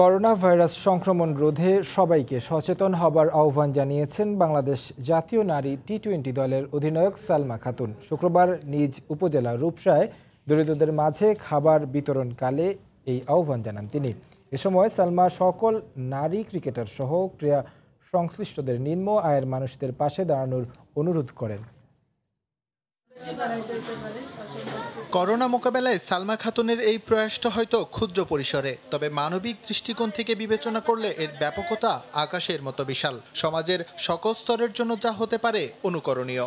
corona virus সংক্রমণ রোধে সবাইকে সচেতন হবার আহ্বান জানিয়েছেন বাংলাদেশ জাতীয় নারী টি টোয়েন্টি দলের অধিনায়ক সালমা খাতুন শুক্রবার নিজ উপজেলা রূপসায় দরিদ্রদের মাঝে খাবার বিতরণকালে এই আহ্বান জানান তিনি এ সময় সালমা সকল নারী ক্রিকেটার সহ ক্রীড়া সংশ্লিষ্টদের নিম্ন আয়ের মানুষদের পাশে দাঁড়ানোর অনুরোধ করেন করোনা মোকাবেলায় সালমা খাতুনের এই প্রয়াসটা হয়তো ক্ষুদ্র পরিসরে তবে মানবিক দৃষ্টিকোণ থেকে বিবেচনা করলে এর ব্যাপকতা আকাশের মতো বিশাল সমাজের সকল স্তরের জন্য যা হতে পারে অনুকরণীয়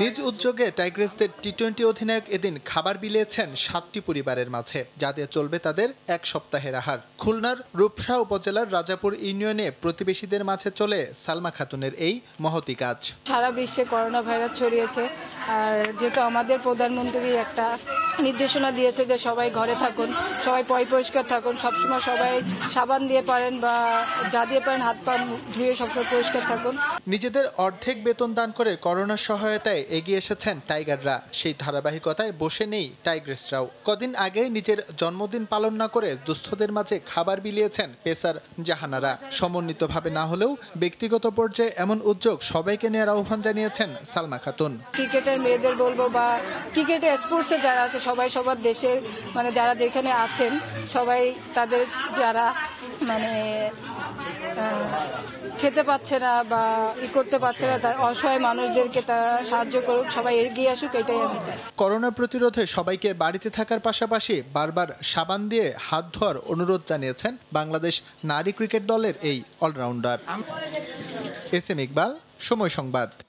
নিজ উদ্যোগে টাইগ্রেসদের টি টোয়েন্টি অধিনায়ক এদিন খাবার বিলিয়েছেন সাতটি পরিবারের মাঝে যাতে চলবে তাদের এক সপ্তাহের আহার খুলনার রূপসা উপজেলার রাজাপুর ইউনিয়নে প্রতিবেশীদের মাঝে চলে সালমা খাতুনের এই মহতি কাজ সারা বিশ্বে করোনা ভাইরাস ছড়িয়েছে আর যেহেতু আমাদের প্রধানমন্ত্রী একটা নির্দেশনা দিয়েছে যে সবাই ঘরে থাকুন সবাই পয় পরিষ্কার থাকুন সবসময় সবাই সাবান দিয়ে পারেন বা যা দিয়ে পারেন হাত পা ধুয়ে সবসময় পরিষ্কার থাকুন নিজেদের অর্ধেক বেতন দান করে করোনা সহায়তায় এগিয়ে এসেছেন টাইগাররা সেই ধারাবাহিকতায় বসে নেই টাইগ্রেসরাও কদিন আগে নিজের জন্মদিন পালন না করে দুস্থদের মাঝে খাবার বিলিয়েছেন পেসার জাহানারা সমন্বিতভাবে না হলেও ব্যক্তিগত পর্যায়ে এমন উদ্যোগ সবাইকে নেওয়ার আহ্বান জানিয়েছেন সালমা খাতুন ক্রিকেটের মেয়েদের বলবো বা ক্রিকেটে স্পোর্টসে যারা আছে সবাই সবার দেশে মানে যারা যেখানে আছেন সবাই তাদের যারা মানে খেতে পাচ্ছে না বা ই করতে পারছে না তার অসহায় মানুষদেরকে তারা সাহায্য করুক সবাই এগিয়ে আসুক এটাই আমি চাই করোনা প্রতিরোধে সবাইকে বাড়িতে থাকার পাশাপাশি বারবার সাবান দিয়ে হাত ধোয়ার অনুরোধ জানিয়েছেন বাংলাদেশ নারী ক্রিকেট দলের এই অলরাউন্ডার এস এম ইকবাল সময় সংবাদ